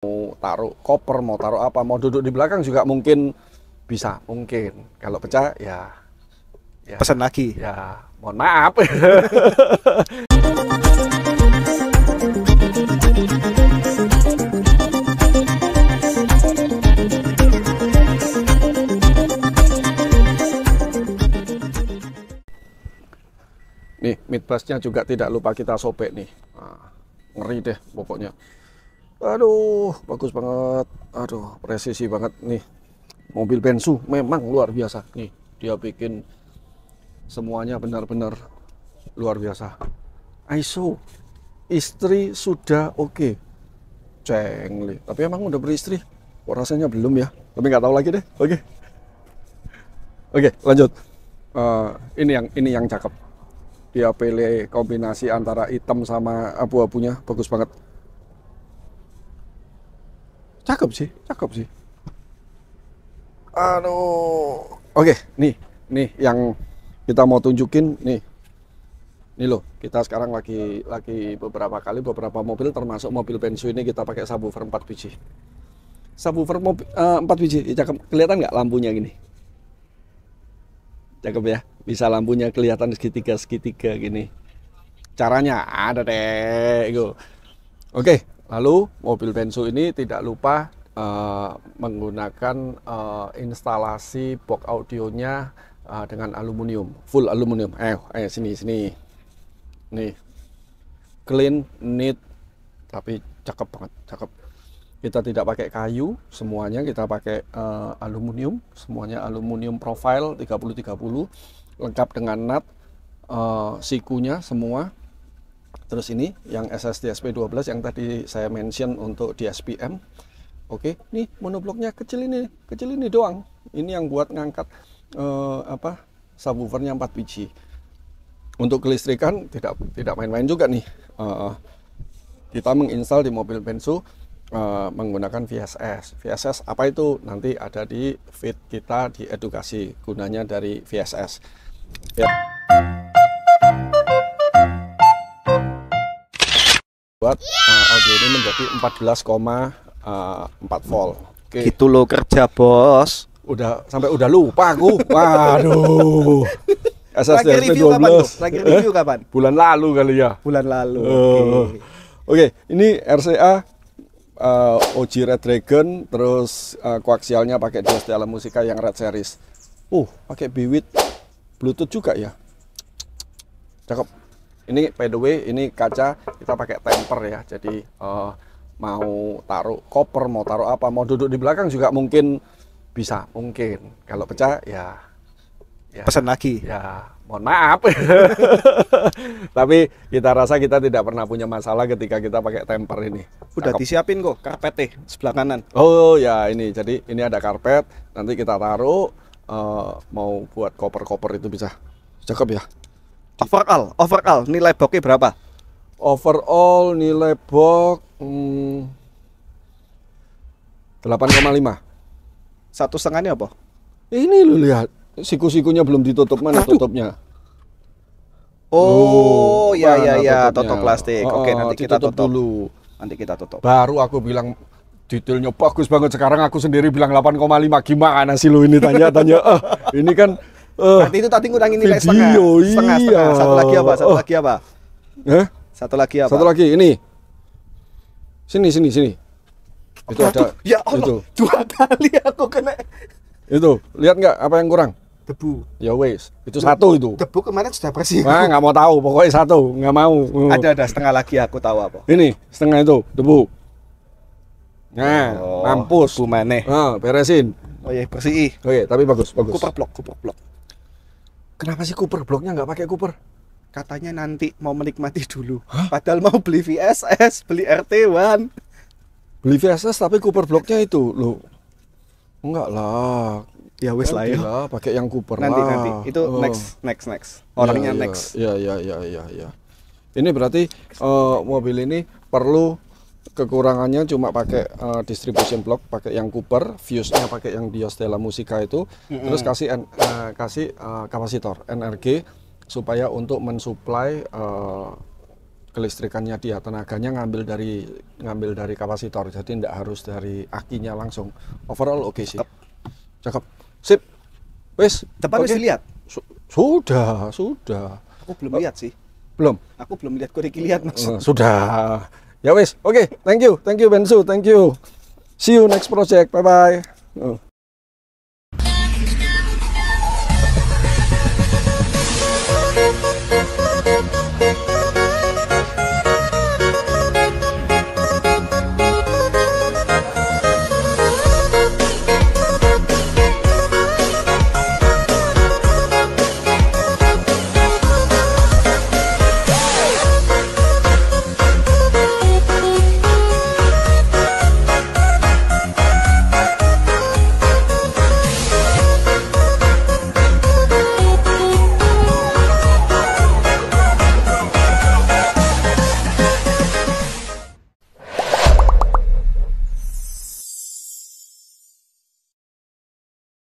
mau taruh koper mau taruh apa mau duduk di belakang juga mungkin bisa mungkin kalau pecah ya, ya pesan lagi ya mohon maaf Nih, midbasnya juga tidak lupa kita sobek nih. ngeri deh pokoknya aduh bagus banget aduh presisi banget nih mobil bensu memang luar biasa nih dia bikin semuanya benar-benar luar biasa ISO istri sudah oke okay. cengli tapi emang udah beristri oh, rasanya belum ya tapi nggak tahu lagi deh oke okay. oke okay, lanjut uh, ini yang ini yang cakep dia pilih kombinasi antara hitam sama abu-abunya bagus banget cakep sih cakep sih Anu, oke nih nih yang kita mau tunjukin nih nih loh kita sekarang lagi lagi beberapa kali beberapa mobil termasuk mobil pensiun ini kita pakai subwoofer 4 biji subwoofer mobil, uh, eh, 4 biji ya, cakep kelihatan nggak lampunya gini cakep ya bisa lampunya kelihatan segitiga segitiga gini caranya ada deh go gitu. oke Lalu mobil bensu ini tidak lupa uh, menggunakan uh, instalasi box audionya uh, dengan aluminium, full aluminium. Eh, eh sini sini. Nih. Clean, neat tapi cakep banget, cakep. Kita tidak pakai kayu, semuanya kita pakai uh, aluminium, semuanya aluminium profile 30 30 lengkap dengan nut uh, sikunya semua Terus ini yang SSDSP 12 yang tadi saya mention untuk di SPM. Oke, nih monobloknya kecil ini, kecil ini doang. Ini yang buat ngangkat uh, apa subwoofernya 4 biji. Untuk kelistrikan tidak tidak main-main juga nih. Uh, kita menginstal di mobil bensu uh, eh, menggunakan VSS. VSS apa itu? Nanti ada di feed kita di edukasi gunanya dari VSS. Ya. buat uh, audio ini menjadi 14,4 eh, volt. Okay. Gitu lo kerja bos. Udah sampai udah lupa aku. Waduh. SSD Terakhir review 12. kapan? Terakhir review eh, kapan? Bulan lalu kali ya. Bulan lalu. Oke, okay. okay, ini RCA uh, OG Red Dragon terus uh, koaksialnya pakai DSTL musika yang Red Series. Uh, pakai Biwit Bluetooth juga ya. Cakep. Ini by the way, ini kaca kita pakai temper ya. Jadi uh, mau taruh koper, mau taruh apa, mau duduk di belakang juga mungkin bisa, mungkin. Kalau pecah ya, ya pesan lagi. Ya, mohon maaf. Tapi kita rasa kita tidak pernah punya masalah ketika kita pakai temper ini. Udah Cakep. disiapin kok karpet deh sebelah kanan. Oh ya ini, jadi ini ada karpet. Nanti kita taruh. Uh, mau buat koper-koper itu bisa cakep ya overall overall nilai boxnya berapa overall nilai box hmm, koma lima. satu setengahnya apa ini lu lihat siku-sikunya belum ditutup mana Aduh. tutupnya oh, oh ya ya ya tutup plastik oh, oke nanti kita tutup dulu nanti kita tutup baru aku bilang detailnya bagus banget sekarang aku sendiri bilang 8,5 gimana sih lu ini tanya-tanya ah, eh, ini kan Berarti eh. itu tadi ngurangin nilai video, setengah. Iya. Setengah, iya. setengah. Satu lagi apa? Satu uh. lagi apa? Eh? Satu lagi apa? Satu lagi ini. Sini sini sini. Oh, itu ada. Ya Allah, itu. dua kali aku kena. Itu, lihat nggak apa yang kurang? Debu. Ya wes, itu debu, satu itu. Debu kemarin sudah bersih. Nah, nggak mau tahu, pokoknya satu, nggak mau. Ada ada setengah lagi aku tahu apa. Ini, setengah itu, debu. Nah, oh, mampus. Debu mana? Nah, beresin. Oh iya, bersih. Oke, oh, iya, tapi bagus, bagus. Kuperblok, kuperblok. Kenapa sih Cooper bloknya nggak pakai Cooper? Katanya nanti mau menikmati dulu. Hah? Padahal mau beli VSS, beli RT1. Beli VSS tapi Cooper bloknya itu lo Enggak lah. Ya wes lah ya. Pakai yang Cooper nanti, lah. Nanti nanti itu oh. next next next. Orangnya ya, ya, next. Ya ya ya ya ya. Ini berarti uh, mobil ini perlu kekurangannya cuma pakai uh, distribution block pakai yang Cooper fuse-nya pakai yang Dios musika Musica itu hmm terus kasih uh, kasih uh, kapasitor NRG supaya untuk mensuplai uh, kelistrikannya dia tenaganya ngambil dari ngambil dari kapasitor jadi tidak harus dari akinya langsung overall oke okay sih cakep sip wes tepat okay. lihat sudah sudah aku belum lihat sih belum aku belum lihat kurikulum lihat mas sudah Ya wes, oke, okay. thank you, thank you Bensu, thank you. See you next project, bye bye. Oh.